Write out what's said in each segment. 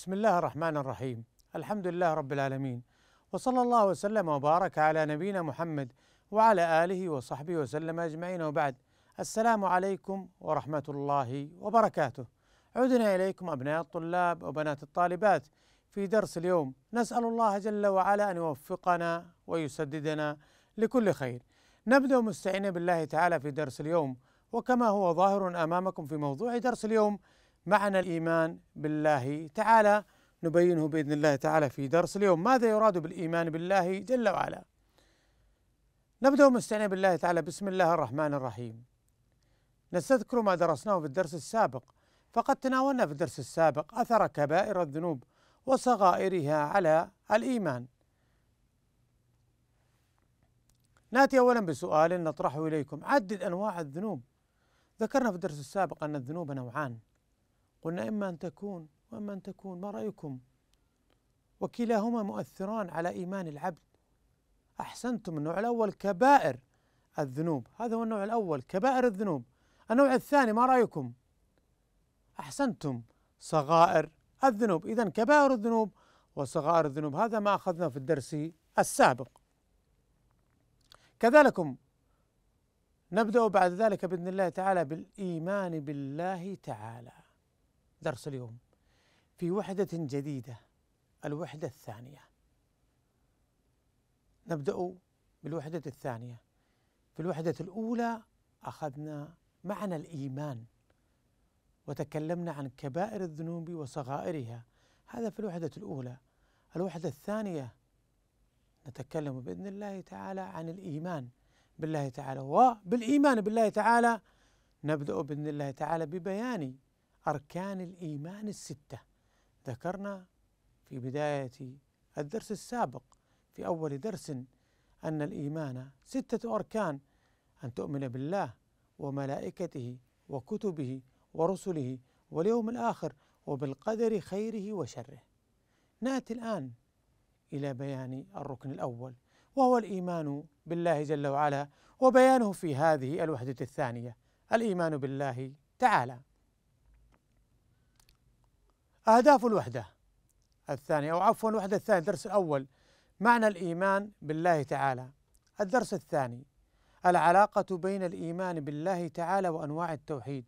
بسم الله الرحمن الرحيم الحمد لله رب العالمين وصلى الله وسلم وبارك على نبينا محمد وعلى اله وصحبه وسلم اجمعين وبعد السلام عليكم ورحمه الله وبركاته عدنا اليكم ابناء الطلاب وبنات الطالبات في درس اليوم نسال الله جل وعلا ان يوفقنا ويسددنا لكل خير نبدا مستعينا بالله تعالى في درس اليوم وكما هو ظاهر امامكم في موضوع درس اليوم معنى الإيمان بالله تعالى نبينه بإذن الله تعالى في درس اليوم ماذا يراد بالإيمان بالله جل وعلا نبدأ مستعين بالله تعالى بسم الله الرحمن الرحيم نستذكر ما درسناه في الدرس السابق فقد تناولنا في الدرس السابق أثر كبائر الذنوب وصغائرها على الإيمان ناتي أولا بسؤال نطرحه إليكم عدد أنواع الذنوب ذكرنا في الدرس السابق أن الذنوب نوعان قلنا إما أن تكون وإما أن تكون ما رأيكم وكلاهما مؤثران على إيمان العبد أحسنتم النوع الأول كبائر الذنوب هذا هو النوع الأول كبائر الذنوب النوع الثاني ما رأيكم أحسنتم صغائر الذنوب إذا كبائر الذنوب وصغائر الذنوب هذا ما أخذنا في الدرس السابق كذلك نبدأ بعد ذلك بإذن الله تعالى بالإيمان بالله تعالى درس اليوم في وحدة جديدة الوحدة الثانية نبدأ بالوحدة الثانية في الوحدة الأولى أخذنا معنى الإيمان وتكلمنا عن كبائر الذنوب وصغائرها هذا في الوحدة الأولى الوحدة الثانية نتكلم بإذن الله تعالى عن الإيمان بالله تعالى وبالإيمان بالله تعالى نبدأ بإذن الله تعالى ببيان أركان الإيمان الستة ذكرنا في بداية الدرس السابق في أول درس أن الإيمان ستة أركان أن تؤمن بالله وملائكته وكتبه ورسله واليوم الآخر وبالقدر خيره وشره. ناتي الآن إلى بيان الركن الأول وهو الإيمان بالله جل وعلا وبيانه في هذه الوحدة الثانية الإيمان بالله تعالى. أهداف الوحدة الثانية أو عفوا الوحدة الثانية الدرس الأول معنى الإيمان بالله تعالى الدرس الثاني العلاقة بين الإيمان بالله تعالى وأنواع التوحيد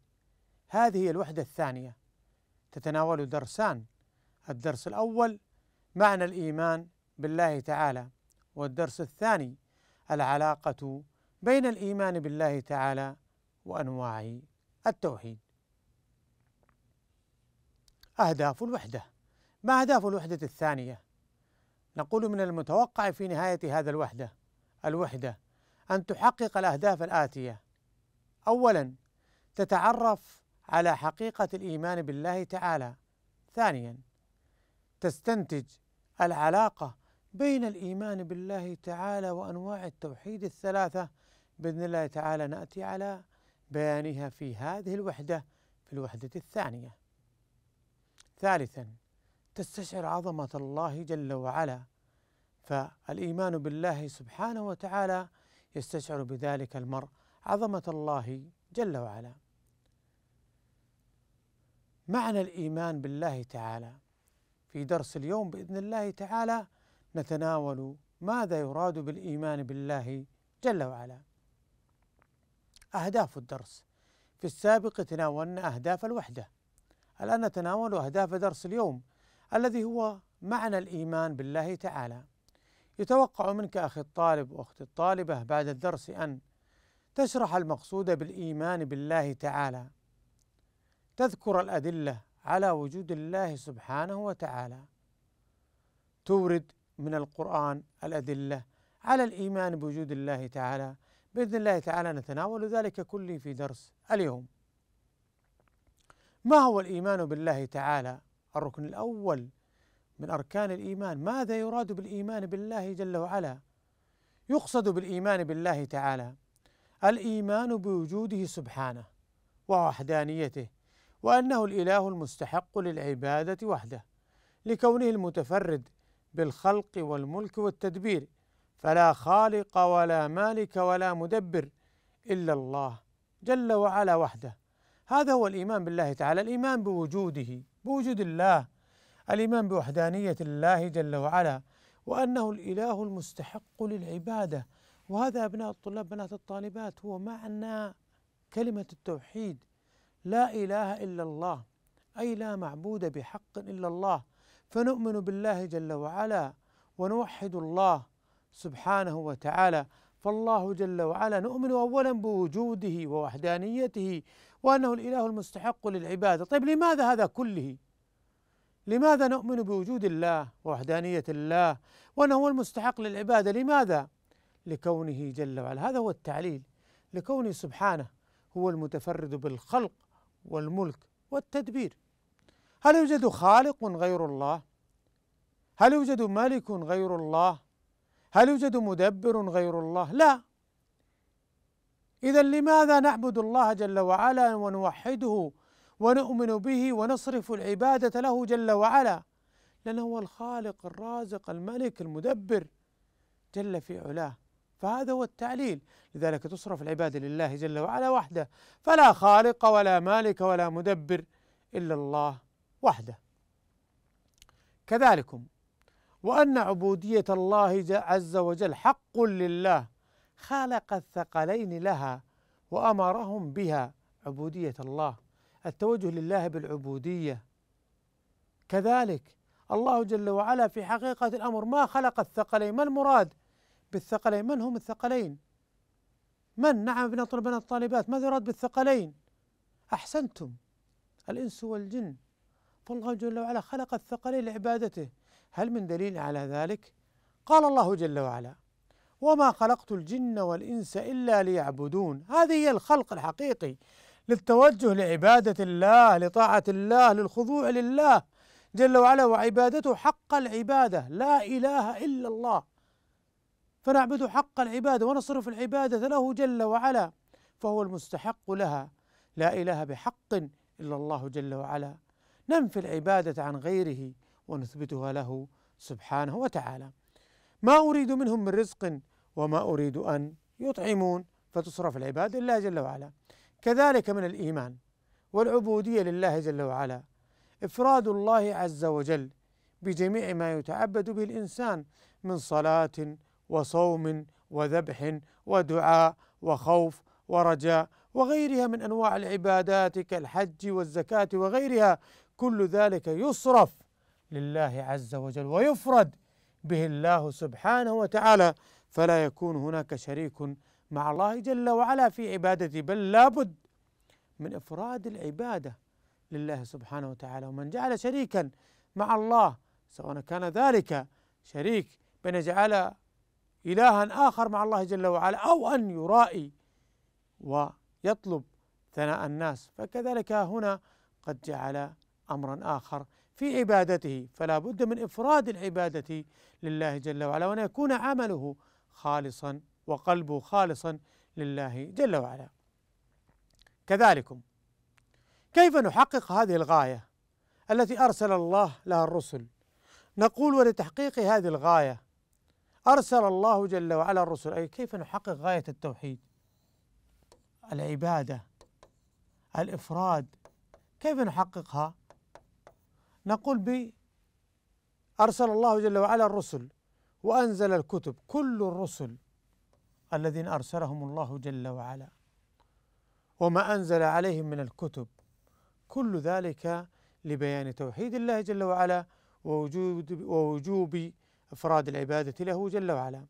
هذه هي الوحدة الثانية تتناول درسان الدرس الأول معنى الإيمان بالله تعالى والدرس الثاني العلاقة بين الإيمان بالله تعالى وأنواع التوحيد أهداف الوحدة ما أهداف الوحدة الثانية؟ نقول من المتوقع في نهاية هذا الوحدة الوحدة أن تحقق الأهداف الآتية أولا تتعرف على حقيقة الإيمان بالله تعالى ثانيا تستنتج العلاقة بين الإيمان بالله تعالى وأنواع التوحيد الثلاثة بإذن الله تعالى نأتي على بيانها في هذه الوحدة في الوحدة الثانية ثالثا تستشعر عظمة الله جل وعلا فالإيمان بالله سبحانه وتعالى يستشعر بذلك المرء عظمة الله جل وعلا معنى الإيمان بالله تعالى في درس اليوم بإذن الله تعالى نتناول ماذا يراد بالإيمان بالله جل وعلا أهداف الدرس في السابق تناولنا أهداف الوحدة الآن نتناول أهداف درس اليوم الذي هو معنى الإيمان بالله تعالى يتوقع منك أخي الطالب وأخت الطالبة بعد الدرس أن تشرح المقصود بالإيمان بالله تعالى تذكر الأدلة على وجود الله سبحانه وتعالى تورد من القرآن الأدلة على الإيمان بوجود الله تعالى بإذن الله تعالى نتناول ذلك كله في درس اليوم ما هو الايمان بالله تعالى الركن الاول من اركان الايمان ماذا يراد بالايمان بالله جل وعلا يقصد بالايمان بالله تعالى الايمان بوجوده سبحانه ووحدانيته وانه الاله المستحق للعباده وحده لكونه المتفرد بالخلق والملك والتدبير فلا خالق ولا مالك ولا مدبر الا الله جل وعلا وحده هذا هو الإيمان بالله تعالى الإيمان بوجوده بوجود الله الإيمان بوحدانية الله جل وعلا وأنه الإله المستحق للعبادة وهذا أبناء الطلاب بنات الطالبات هو معنى كلمة التوحيد لا إله إلا الله أي لا معبود بحق إلا الله فنؤمن بالله جل وعلا ونوحد الله سبحانه وتعالى فالله جل وعلا نؤمن اولا بوجوده ووحدانيته وانه الاله المستحق للعباده، طيب لماذا هذا كله؟ لماذا نؤمن بوجود الله ووحدانيه الله وانه هو المستحق للعباده؟ لماذا؟ لكونه جل وعلا، هذا هو التعليل لكونه سبحانه هو المتفرد بالخلق والملك والتدبير. هل يوجد خالق غير الله؟ هل يوجد ملك غير الله؟ هل يوجد مدبر غير الله؟ لا إذا لماذا نعبد الله جل وعلا ونوحده ونؤمن به ونصرف العبادة له جل وعلا؟ لأنه هو الخالق الرازق الملك المدبر جل في علاه فهذا هو التعليل لذلك تصرف العبادة لله جل وعلا وحده فلا خالق ولا مالك ولا مدبر إلا الله وحده كذلكم وأن عبودية الله عز وجل حق لله خلق الثقلين لها وأمرهم بها عبودية الله التوجه لله بالعبودية كذلك الله جل وعلا في حقيقة الأمر ما خلق الثقلين ما المراد بالثقلين من هم الثقلين من نعم بنطلب طلبنا الطالبات ماذا يراد بالثقلين أحسنتم الإنس والجن فالله جل وعلا خلق الثقلين لعبادته هل من دليل على ذلك قال الله جل وعلا وما خلقت الجن والانس الا ليعبدون هذه هي الخلق الحقيقي للتوجه لعباده الله لطاعه الله للخضوع لله جل وعلا وعبادته حق العباده لا اله الا الله فنعبد حق العباده ونصرف العباده له جل وعلا فهو المستحق لها لا اله بحق الا الله جل وعلا ننفي العباده عن غيره ونثبتها له سبحانه وتعالى ما أريد منهم من رزق وما أريد أن يطعمون فتصرف العباد لله جل وعلا كذلك من الإيمان والعبودية لله جل وعلا إفراد الله عز وجل بجميع ما يتعبد به الإنسان من صلاة وصوم وذبح ودعاء وخوف ورجاء وغيرها من انواع العبادات كالحج والزكاه وغيرها كل ذلك يصرف لله عز وجل ويفرد به الله سبحانه وتعالى فلا يكون هناك شريك مع الله جل وعلا في عبادته بل لابد من افراد العباده لله سبحانه وتعالى ومن جعل شريكا مع الله سواء كان ذلك شريك بأن يجعل إلها آخر مع الله جل وعلا أو أن يرائي ويطلب ثناء الناس فكذلك هنا قد جعل أمرا آخر في عبادته فلا بد من إفراد العبادة لله جل وعلا وأن يكون عمله خالصا وقلبه خالصا لله جل وعلا كذلكم كيف نحقق هذه الغاية التي أرسل الله لها الرسل نقول ولتحقيق هذه الغاية أرسل الله جل وعلا الرسل أي كيف نحقق غاية التوحيد العبادة الإفراد كيف نحققها نقول بأرسل الله جل وعلا الرسل وأنزل الكتب كل الرسل الذين أرسلهم الله جل وعلا وما أنزل عليهم من الكتب كل ذلك لبيان توحيد الله جل وعلا ووجود ووجوب إفراد العبادة له جل وعلا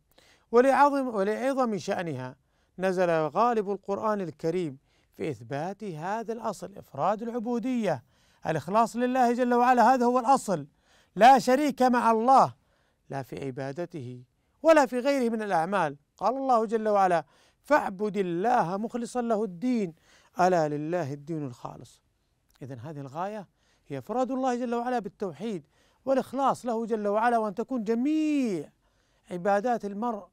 ولعظم ولعظم شأنها نزل غالب القرآن الكريم في إثبات هذا الأصل إفراد العبودية الإخلاص لله جل وعلا هذا هو الأصل لا شريك مع الله لا في عبادته ولا في غيره من الأعمال قال الله جل وعلا فاعبد الله مخلصا له الدين ألا لله الدين الخالص إذا هذه الغاية هي إفراد الله جل وعلا بالتوحيد والإخلاص له جل وعلا وأن تكون جميع عبادات المرء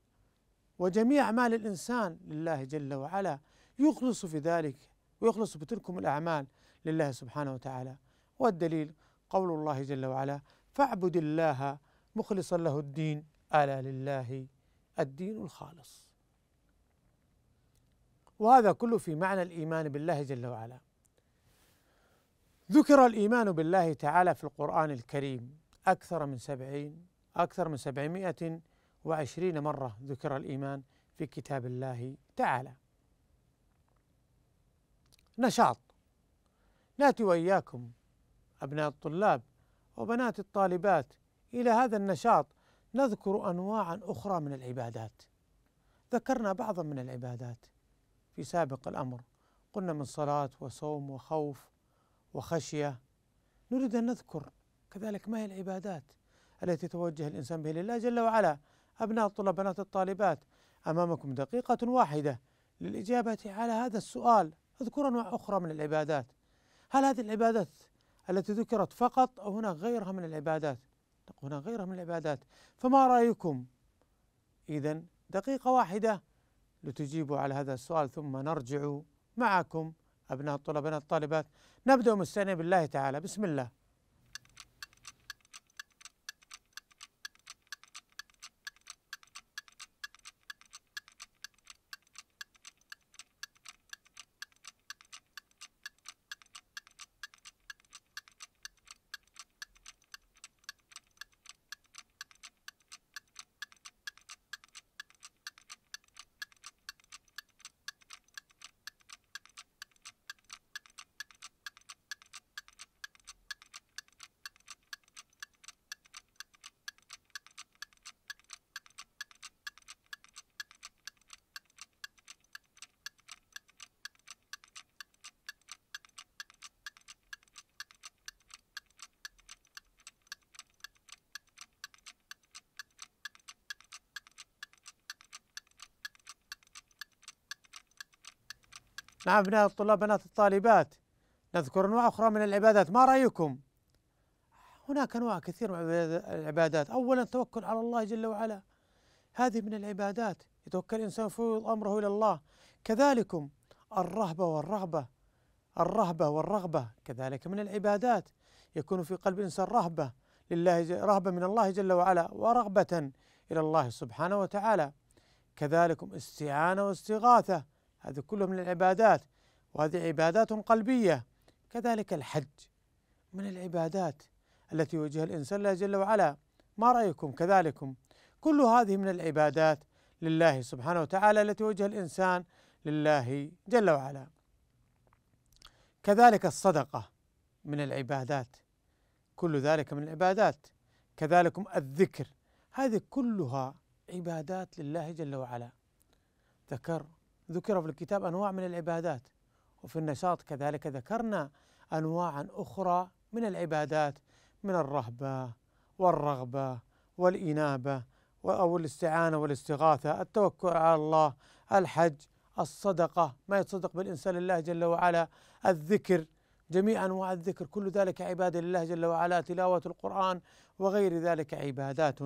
وجميع أعمال الإنسان لله جل وعلا يخلص في ذلك ويخلص بتلكم الأعمال لله سبحانه وتعالى والدليل قول الله جل وعلا فاعبد الله مخلصا له الدين الا لله الدين الخالص وهذا كله في معنى الايمان بالله جل وعلا ذكر الايمان بالله تعالى في القران الكريم اكثر من سبعين اكثر من سبعمائه وعشرين مره ذكر الايمان في كتاب الله تعالى نشاط ناتي واياكم ابناء الطلاب وبنات الطالبات الى هذا النشاط نذكر انواعا اخرى من العبادات ذكرنا بعضا من العبادات في سابق الامر قلنا من صلاه وصوم وخوف وخشيه نريد ان نذكر كذلك ما هي العبادات التي توجه الانسان بها لله جل وعلا ابناء الطلاب بنات الطالبات امامكم دقيقه واحده للاجابه على هذا السؤال اذكر انواع اخرى من العبادات هل هذه العبادات التي ذكرت فقط أو هناك غيرها من العبادات هناك غيرها من العبادات فما رأيكم إذا دقيقة واحدة لتجيبوا على هذا السؤال ثم نرجع معكم أبناء الطلبة الطالبات نبدأ مستعينا بالله تعالى بسم الله مع أبناء الطلاب بنات الطالبات نذكر أنواع أخرى من العبادات ما رأيكم هناك أنواع كثير من العبادات أولا توكل على الله جل وعلا هذه من العبادات يتوكل الإنسان فيفوض أمره إلى الله كذلكم الرهبة والرغبة الرهبة والرغبة كذلك من العبادات يكون في قلب الإنسان رهبة لله رهبة من الله جل وعلا ورغبة إلى الله سبحانه وتعالى كذلكم استعانة واستغاثة هذه كلها من العبادات وهذه عبادات قلبية كذلك الحج من العبادات التي يوجهها الإنسان الله جل وعلا ما رأيكم كذلكم كل هذه من العبادات لله سبحانه وتعالى التي يوجه الإنسان لله جل وعلا كذلك الصدقة من العبادات كل ذلك من العبادات كذلكم الذكر هذه كلها عبادات لله جل وعلا ذكر ذكر في الكتاب أنواع من العبادات وفي النشاط كذلك ذكرنا أنواعا أخرى من العبادات من الرهبة والرغبة والإنابة أو الاستعانة والاستغاثة التوكل على الله الحج الصدقة ما يتصدق بالإنسان لله جل وعلا الذكر جميع أنواع الذكر كل ذلك عبادة لله جل وعلا تلاوة القرآن وغير ذلك عبادات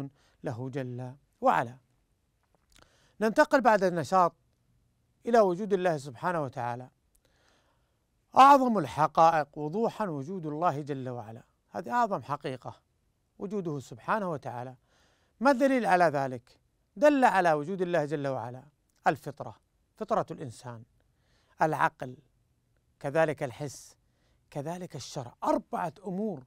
له جل وعلا ننتقل بعد النشاط الى وجود الله سبحانه وتعالى اعظم الحقائق وضوحا وجود الله جل وعلا هذه اعظم حقيقه وجوده سبحانه وتعالى ما الدليل على ذلك دل على وجود الله جل وعلا الفطره فطره الانسان العقل كذلك الحس كذلك الشرع أربعة أمور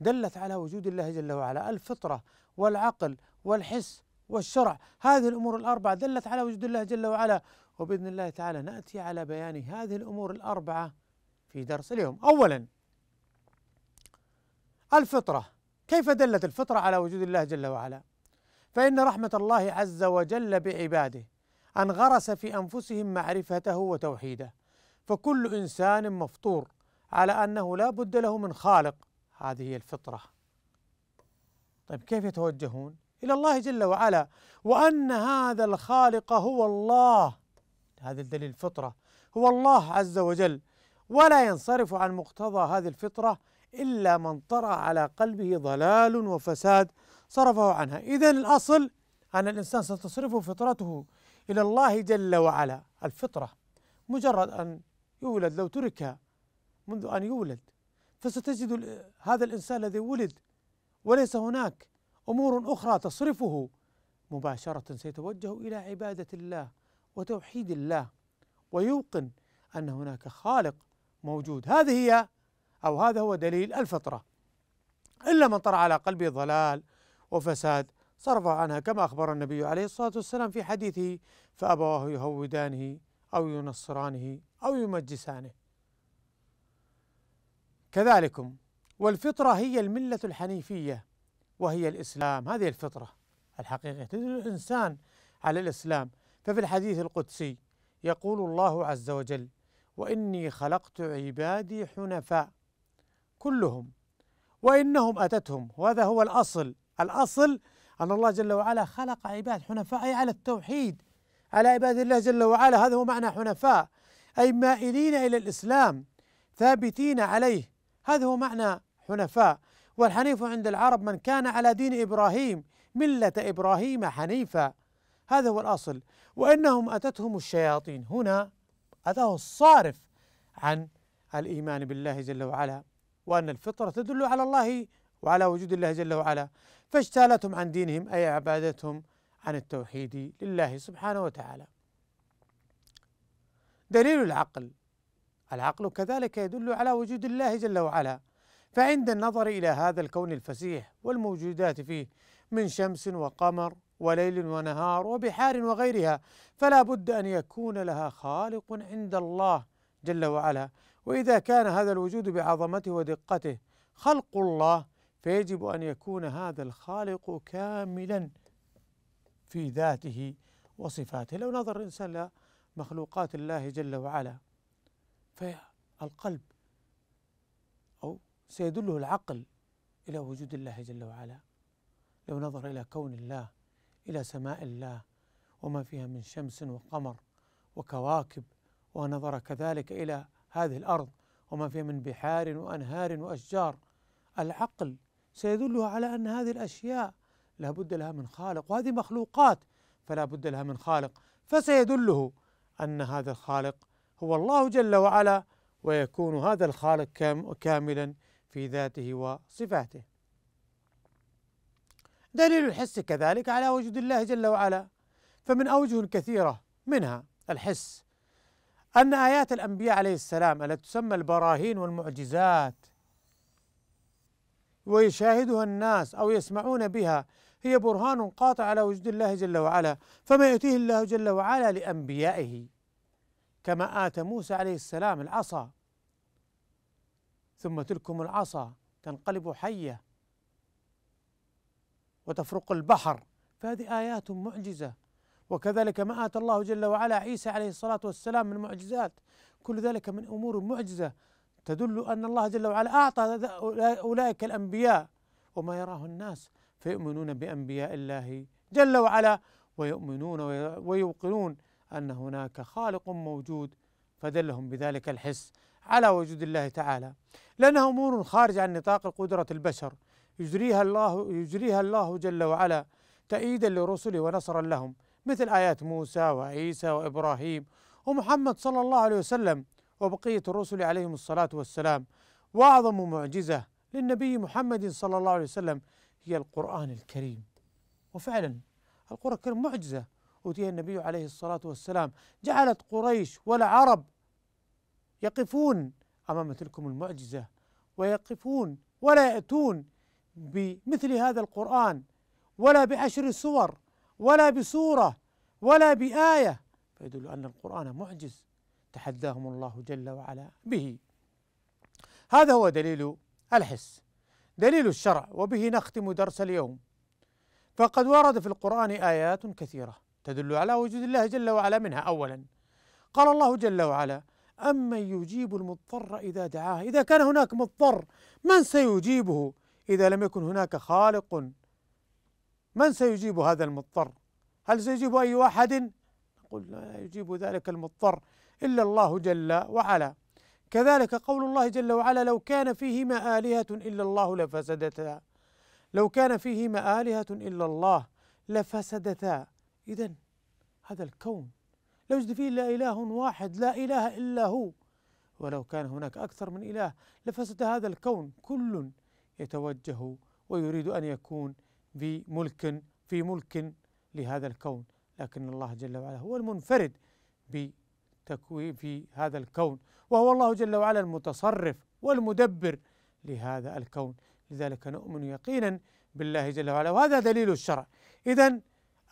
دلت على وجود الله جل وعلا الفطرة والعقل والحس والشرع هذه الأمور الأربعة دلت على وجود الله جل وعلا وبإذن الله تعالى نأتي على بيان هذه الأمور الأربعة في درس اليوم أولا الفطرة كيف دلت الفطرة على وجود الله جل وعلا فإن رحمة الله عز وجل بعباده أن غرس في أنفسهم معرفته وتوحيده فكل إنسان مفطور على أنه لا بد له من خالق هذه هي الفطرة طيب كيف يتوجهون الى الله جل وعلا وان هذا الخالق هو الله هذا الدليل الفطره هو الله عز وجل ولا ينصرف عن مقتضى هذه الفطره الا من طرا على قلبه ضلال وفساد صرفه عنها اذا الاصل ان الانسان ستصرفه فطرته الى الله جل وعلا الفطره مجرد ان يولد لو ترك منذ ان يولد فستجد هذا الانسان الذي ولد وليس هناك امور اخرى تصرفه مباشره سيتوجه الى عباده الله وتوحيد الله ويوقن ان هناك خالق موجود هذه هي او هذا هو دليل الفطره الا من طرا على قلبه ضلال وفساد صرفه عنها كما اخبر النبي عليه الصلاه والسلام في حديثه فابواه يهودانه او ينصرانه او يمجسانه كذلكم والفطره هي المله الحنيفيه وهي الإسلام هذه الفطرة الحقيقية تدل الإنسان على الإسلام ففي الحديث القدسي يقول الله عز وجل وإني خلقت عبادي حنفاء كلهم وإنهم أتتهم وهذا هو الأصل الأصل أن الله جل وعلا خلق عباد حنفاء أي على التوحيد على عباد الله جل وعلا هذا هو معنى حنفاء أي مائلين إلى الإسلام ثابتين عليه هذا هو معنى حنفاء والحنيف عند العرب من كان على دين إبراهيم ملة إبراهيم حنيفا هذا هو الأصل وإنهم أتتهم الشياطين هنا أتاه الصارف عن الإيمان بالله جل وعلا وأن الفطرة تدل على الله وعلى وجود الله جل وعلا فاجتالتهم عن دينهم أي عبادتهم عن التوحيد لله سبحانه وتعالى دليل العقل العقل كذلك يدل على وجود الله جل وعلا فعند النظر إلى هذا الكون الفسيح والموجودات فيه من شمس وقمر وليل ونهار وبحار وغيرها فلا بد أن يكون لها خالق عند الله جل وعلا وإذا كان هذا الوجود بعظمته ودقته خلق الله فيجب أن يكون هذا الخالق كاملا في ذاته وصفاته لو نظر الإنسان لمخلوقات الله جل وعلا فالقلب سيدله العقل إلى وجود الله جل وعلا لو نظر إلى كون الله إلى سماء الله وما فيها من شمس وقمر وكواكب ونظر كذلك إلى هذه الأرض وما فيها من بحار وأنهار وأشجار العقل سيدله على أن هذه الأشياء لا بد لها من خالق وهذه مخلوقات فلا بد لها من خالق فسيدله أن هذا الخالق هو الله جل وعلا ويكون هذا الخالق كاملا في ذاته وصفاته دليل الحس كذلك على وجود الله جل وعلا فمن أوجه كثيرة منها الحس أن آيات الأنبياء عليه السلام التي تسمى البراهين والمعجزات ويشاهدها الناس أو يسمعون بها هي برهان قاطع على وجود الله جل وعلا فما يؤتيه الله جل وعلا لأنبيائه كما آتى موسى عليه السلام العصا ثم تلكم العصا تنقلب حيه وتفرق البحر فهذه ايات معجزه وكذلك ما اتى الله جل وعلا عيسى عليه الصلاه والسلام من معجزات كل ذلك من امور معجزه تدل ان الله جل وعلا اعطى اولئك الانبياء وما يراه الناس فيؤمنون بانبياء الله جل وعلا ويؤمنون ويوقنون ان هناك خالق موجود فدلهم بذلك الحس على وجود الله تعالى لأنها أمور خارجة عن نطاق قدرة البشر يجريها الله يجريها الله جل وعلا تأييدا لرسله ونصرا لهم مثل آيات موسى وعيسى وإبراهيم ومحمد صلى الله عليه وسلم وبقية الرسل عليهم الصلاة والسلام وأعظم معجزة للنبي محمد صلى الله عليه وسلم هي القرآن الكريم وفعلا القرآن الكريم معجزة أوتيها النبي عليه الصلاة والسلام جعلت قريش والعرب يقفون امام تلكم المعجزه ويقفون ولا ياتون بمثل هذا القران ولا بعشر سور ولا بسوره ولا بايه فيدل ان القران معجز تحداهم الله جل وعلا به هذا هو دليل الحس دليل الشرع وبه نختم درس اليوم فقد ورد في القرآن آيات كثيرة تدل على وجود الله جل وعلا منها أولا قال الله جل وعلا أمن يجيب المضطر إذا دعاه إذا كان هناك مضطر من سيجيبه إذا لم يكن هناك خالق من سيجيب هذا المضطر هل سيجيب أي أحد نقول لا يجيب ذلك المضطر إلا الله جل وعلا كذلك قول الله جل وعلا لو كان فيهما آلهة إلا الله لفسدتا لو كان فيهما آلهة إلا الله لفسدتا إذا هذا الكون لا يوجد فيه إلا إله واحد لا إله إلا هو ولو كان هناك أكثر من إله لفسد هذا الكون كل يتوجه ويريد أن يكون بملك في ملك لهذا الكون لكن الله جل وعلا هو المنفرد بتكوين في هذا الكون وهو الله جل وعلا المتصرف والمدبر لهذا الكون لذلك نؤمن يقينا بالله جل وعلا وهذا دليل الشرع إذا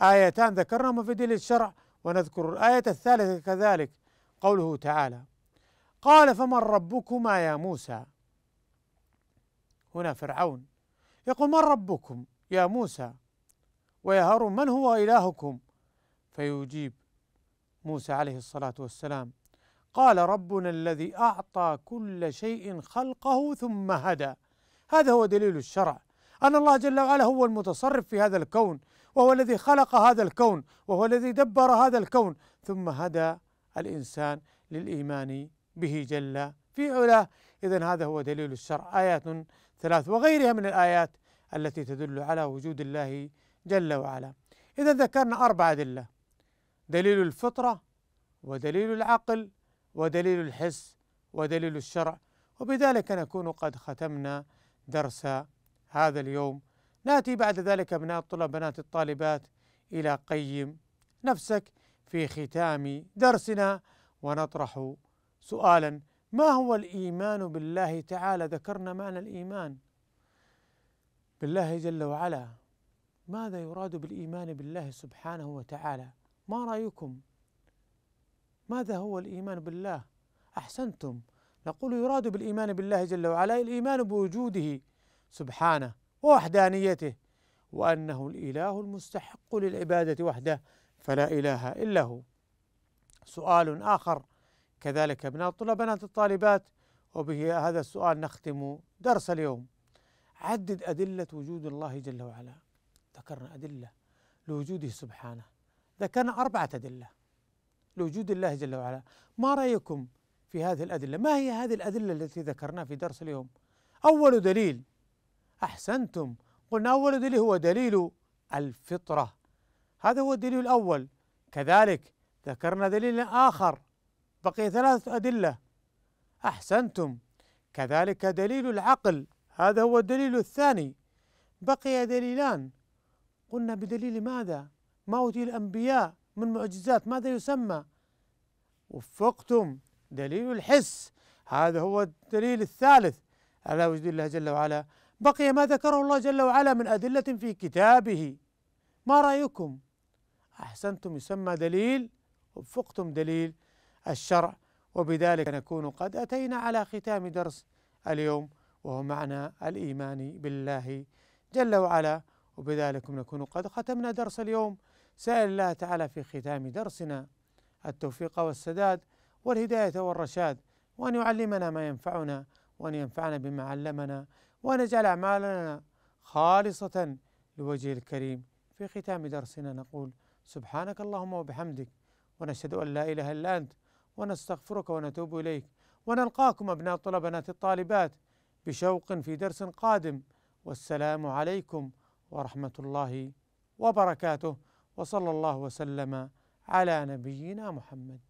آيتان ذكرناهما في دليل الشرع ونذكر الآية الثالثة كذلك قوله تعالى قال فمن ربكما يا موسى هنا فرعون يقول من ربكم يا موسى ويا هارون من هو إلهكم فيجيب موسى عليه الصلاة والسلام قال ربنا الذي أعطى كل شيء خلقه ثم هدى هذا هو دليل الشرع أن الله جل وعلا هو المتصرف في هذا الكون وهو الذي خلق هذا الكون وهو الذي دبر هذا الكون ثم هدى الإنسان للإيمان به جل في علاه إذا هذا هو دليل الشرع آيات ثلاث وغيرها من الآيات التي تدل على وجود الله جل وعلا إذا ذكرنا أربع أدلة دليل الفطرة ودليل العقل ودليل الحس ودليل الشرع وبذلك نكون قد ختمنا درس هذا اليوم ناتي بعد ذلك ابناء الطلاب بنات الطالبات الى قيم نفسك في ختام درسنا ونطرح سؤالا ما هو الايمان بالله تعالى ذكرنا معنى الايمان بالله جل وعلا ماذا يراد بالايمان بالله سبحانه وتعالى ما رايكم ماذا هو الايمان بالله احسنتم نقول يراد بالايمان بالله جل وعلا الايمان بوجوده سبحانه ووحدانيته وأنه الإله المستحق للعبادة وحده فلا إله إلا هو سؤال آخر كذلك من بنات الطالبات وبه هذا السؤال نختم درس اليوم عدد أدلة وجود الله جل وعلا ذكرنا أدلة لوجوده سبحانه ذكرنا أربعة أدلة لوجود الله جل وعلا ما رأيكم في هذه الأدلة ما هي هذه الأدلة التي ذكرناها في درس اليوم أول دليل أحسنتم قلنا أول دليل هو دليل الفطرة هذا هو الدليل الأول كذلك ذكرنا دليل آخر بقي ثلاثة أدلة أحسنتم كذلك دليل العقل هذا هو الدليل الثاني بقي دليلان قلنا بدليل ماذا ما أوتي الأنبياء من معجزات ماذا يسمى وفقتم دليل الحس هذا هو الدليل الثالث على وجود الله جل وعلا بقي ما ذكره الله جل وعلا من أدلة في كتابه ما رأيكم أحسنتم يسمى دليل وفقتم دليل الشرع وبذلك نكون قد أتينا على ختام درس اليوم وهو معنى الإيمان بالله جل وعلا وبذلك نكون قد ختمنا درس اليوم سأل الله تعالى في ختام درسنا التوفيق والسداد والهداية والرشاد وأن يعلمنا ما ينفعنا وأن ينفعنا بما علمنا ونجعل أعمالنا خالصة لوجه الكريم في ختام درسنا نقول سبحانك اللهم وبحمدك ونشهد أن لا إله إلا أنت ونستغفرك ونتوب إليك ونلقاكم أبناء طلبنا بنات الطالبات بشوق في درس قادم والسلام عليكم ورحمة الله وبركاته وصلى الله وسلم على نبينا محمد